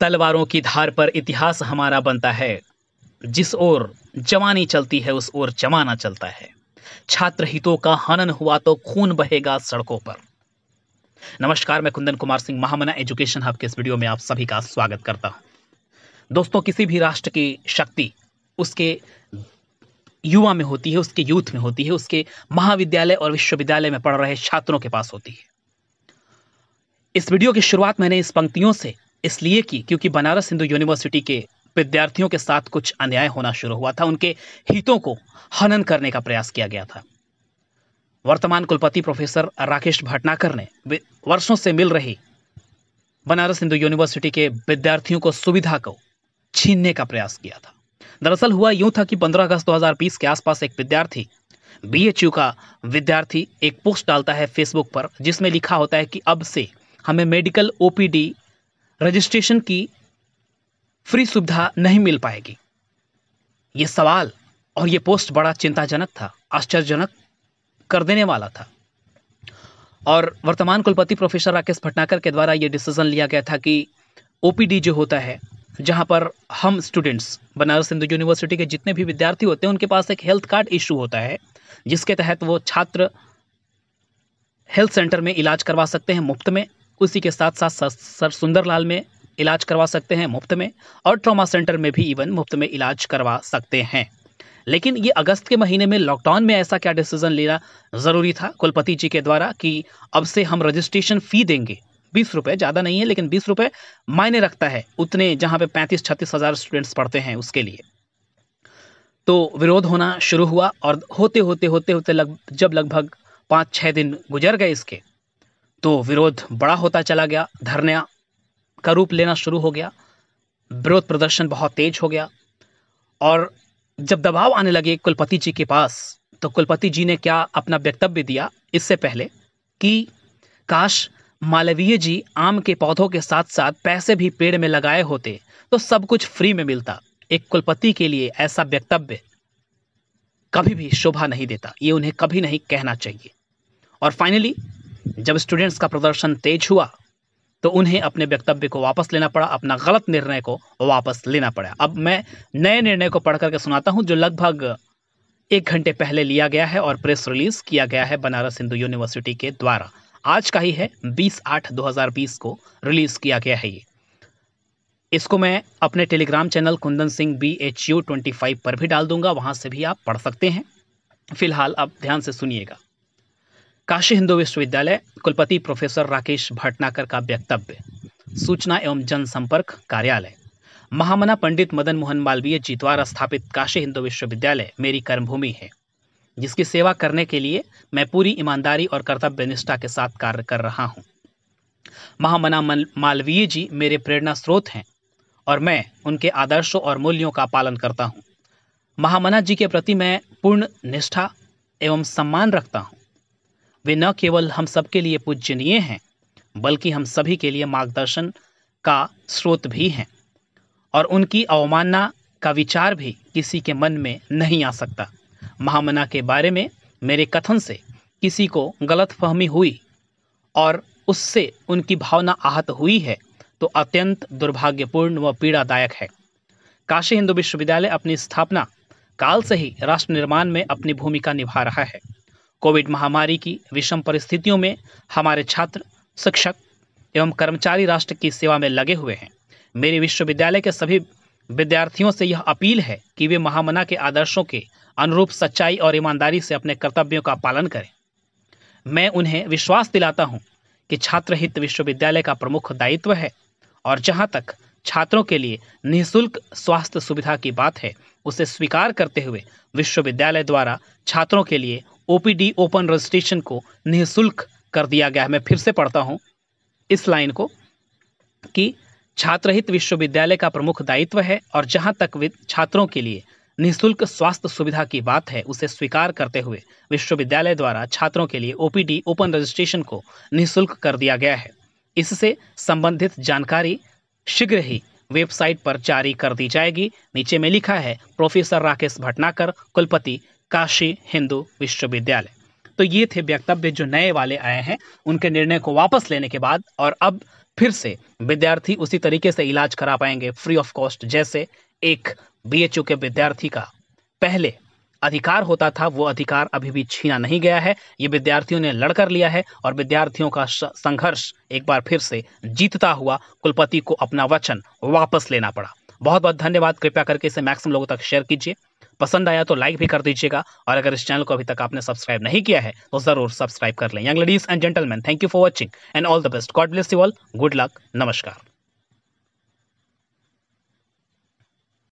तलवारों की धार पर इतिहास हमारा बनता है जिस ओर जवानी चलती है उस ओर जमाना चलता है छात्र हितों का हनन हुआ तो खून बहेगा सड़कों पर नमस्कार मैं कुंदन कुमार सिंह महामना एजुकेशन हब के इस वीडियो में आप सभी का स्वागत करता हूं दोस्तों किसी भी राष्ट्र की शक्ति उसके युवा में होती है उसके यूथ में होती है उसके महाविद्यालय और विश्वविद्यालय में पढ़ रहे छात्रों के पास होती है इस वीडियो की शुरुआत मैंने इस पंक्तियों से इसलिए की क्योंकि बनारस हिंदू यूनिवर्सिटी के विद्यार्थियों के साथ कुछ अन्याय होना शुरू हुआ था उनके हितों को हनन करने का प्रयास किया गया था वर्तमान कुलपति प्रोफेसर राकेश भटनाकर ने वर्षों से मिल रही बनारस हिंदू यूनिवर्सिटी के विद्यार्थियों को सुविधा को छीनने का प्रयास किया था दरअसल हुआ यूं था कि 15 अगस्त 2020 के आसपास एक विद्यार्थी बीएचयू का विद्यार्थी एक पोस्ट डालता है फेसबुक पर जिसमें लिखा होता है कि अब से हमें मेडिकल ओपीडी रजिस्ट्रेशन की फ्री सुविधा नहीं मिल पाएगी ये सवाल और ये पोस्ट बड़ा चिंताजनक था आश्चर्यजनक कर देने वाला था और वर्तमान कुलपति प्रोफेसर राकेश भटनाकर के द्वारा ये डिसीजन लिया गया था कि ओपीडी जो होता है जहाँ पर हम स्टूडेंट्स बनारस हिंदू यूनिवर्सिटी के जितने भी विद्यार्थी होते हैं उनके पास एक हेल्थ कार्ड इशू होता है जिसके तहत वो छात्र हेल्थ सेंटर में इलाज करवा सकते हैं मुफ्त में उसी के साथ साथ सर सुंदरलाल में इलाज करवा सकते हैं मुफ्त में और ट्रॉमा सेंटर में भी इवन मुफ्त में इलाज करवा सकते हैं लेकिन ये अगस्त के महीने में लॉकडाउन में ऐसा क्या डिसीजन लेना ज़रूरी था कुलपति जी के द्वारा कि अब से हम रजिस्ट्रेशन फ़ी देंगे बीस रुपये ज़्यादा नहीं है लेकिन बीस रुपये मायने रखता है उतने जहाँ पे पैंतीस छत्तीस हज़ार स्टूडेंट्स पढ़ते हैं उसके लिए तो विरोध होना शुरू हुआ और होते होते होते होते लग जब लगभग पाँच छः दिन गुजर गए इसके तो विरोध बड़ा होता चला गया धरने का रूप लेना शुरू हो गया विरोध प्रदर्शन बहुत तेज हो गया और जब दबाव आने लगे कुलपति जी के पास तो कुलपति जी ने क्या अपना वक्तव्य दिया इससे पहले कि काश मालवीय जी आम के पौधों के साथ साथ पैसे भी पेड़ में लगाए होते तो सब कुछ फ्री में मिलता एक कुलपति के लिए ऐसा वक्तव्य कभी भी शोभा नहीं देता ये उन्हें कभी नहीं कहना चाहिए और फाइनली जब स्टूडेंट्स का प्रदर्शन तेज हुआ तो उन्हें अपने वक्तव्य को वापस लेना पड़ा अपना गलत निर्णय को वापस लेना पड़ा अब मैं नए निर्णय को पढ़ करके सुनाता हूँ जो लगभग एक घंटे पहले लिया गया है और प्रेस रिलीज किया गया है बनारस हिंदू यूनिवर्सिटी के द्वारा आज का ही है 20 आठ 2020 को रिलीज किया गया है ये इसको मैं अपने Telegram channel Kundan Singh B H U twenty five पर भी डाल दूंगा वहाँ से भी आप पढ़ सकते हैं फिलहाल आप ध्यान से सुनिएगा काशी हिंदू विश्वविद्यालय कुलपति प्रोफेसर राकेश भटनाकर का वक्तव्य सूचना एवं जनसंपर्क कार्यालय महामना पंडित मदन मोहन मालवीय जी द्वारा स्थापित काशी हिंदू विश्वविद्यालय मेरी कर्मभूमि है जिसकी सेवा करने के लिए मैं पूरी ईमानदारी और कर्तव्य निष्ठा के साथ कार्य कर रहा हूँ महामना मालवीय जी मेरे प्रेरणा स्रोत हैं और मैं उनके आदर्शों और मूल्यों का पालन करता हूँ महामना जी के प्रति मैं पूर्ण निष्ठा एवं सम्मान रखता हूँ वे न केवल हम सबके लिए पूजनीय हैं बल्कि हम सभी के लिए मार्गदर्शन का स्रोत भी हैं और उनकी अवमानना का विचार भी किसी के मन में नहीं आ सकता महामना के बारे में मेरे कथन से किसी को गलत फहमी हुई और उससे उनकी भावना आहत हुई है तो अत्यंत दुर्भाग्यपूर्ण व पीड़ादायक है काशी हिंदू विश्वविद्यालय अपनी स्थापना काल से ही राष्ट्र निर्माण में अपनी भूमिका निभा रहा है कोविड महामारी की विषम परिस्थितियों में हमारे छात्र शिक्षक एवं कर्मचारी राष्ट्र की सेवा में लगे हुए हैं मेरे विश्वविद्यालय के सभी विद्यार्थियों से यह अपील है कि वे महामना के आदर्शों के अनुरूप सच्चाई और ईमानदारी से अपने कर्तव्यों का पालन करें मैं उन्हें विश्वास दिलाता हूं कि छात्र हित विश्वविद्यालय का प्रमुख दायित्व है और जहां तक छात्रों के लिए निःशुल्क स्वास्थ्य सुविधा की बात है उसे स्वीकार करते हुए विश्वविद्यालय द्वारा छात्रों के लिए ओपीडी ओपन रजिस्ट्रेशन को निःशुल्क कर दिया गया है मैं फिर से पढ़ता हूँ इस लाइन को कि छात्रहित विश्वविद्यालय का प्रमुख दायित्व है और जहाँ तक छात्रों के लिए निःशुल्क स्वास्थ्य सुविधा की बात है उसे स्वीकार करते हुए विश्वविद्यालय द्वारा छात्रों के लिए ओपीडी ओपन रजिस्ट्रेशन को निःशुल्क कर दिया गया है इससे संबंधित जानकारी शीघ्र ही वेबसाइट पर जारी कर दी जाएगी नीचे में लिखा है प्रोफेसर राकेश भटनाकर कुलपति काशी हिंदू विश्वविद्यालय तो ये थे वक्तव्य जो नए वाले आए हैं उनके निर्णय को वापस लेने के बाद और अब फिर से विद्यार्थी उसी तरीके से इलाज करा पाएंगे फ्री ऑफ कॉस्ट जैसे एक बी के विद्यार्थी का पहले अधिकार होता था वो अधिकार अभी भी छीना नहीं गया है ये विद्यार्थियों ने लड़कर लिया है और विद्यार्थियों का संघर्ष एक बार फिर से जीतता हुआ कुलपति को अपना वचन वापस लेना पड़ा बहुत बहुत धन्यवाद कृपया करके इसे मैक्सिमम लोगों तक शेयर कीजिए पसंद आया तो लाइक भी कर दीजिएगा और अगर इस चैनल को अभी तक आपने सब्सक्राइब नहीं किया है तो ज़रूर सब्सक्राइब कर लें young ladies and gentleman thank you for watching and all the best God bless you all good luck नमस्कार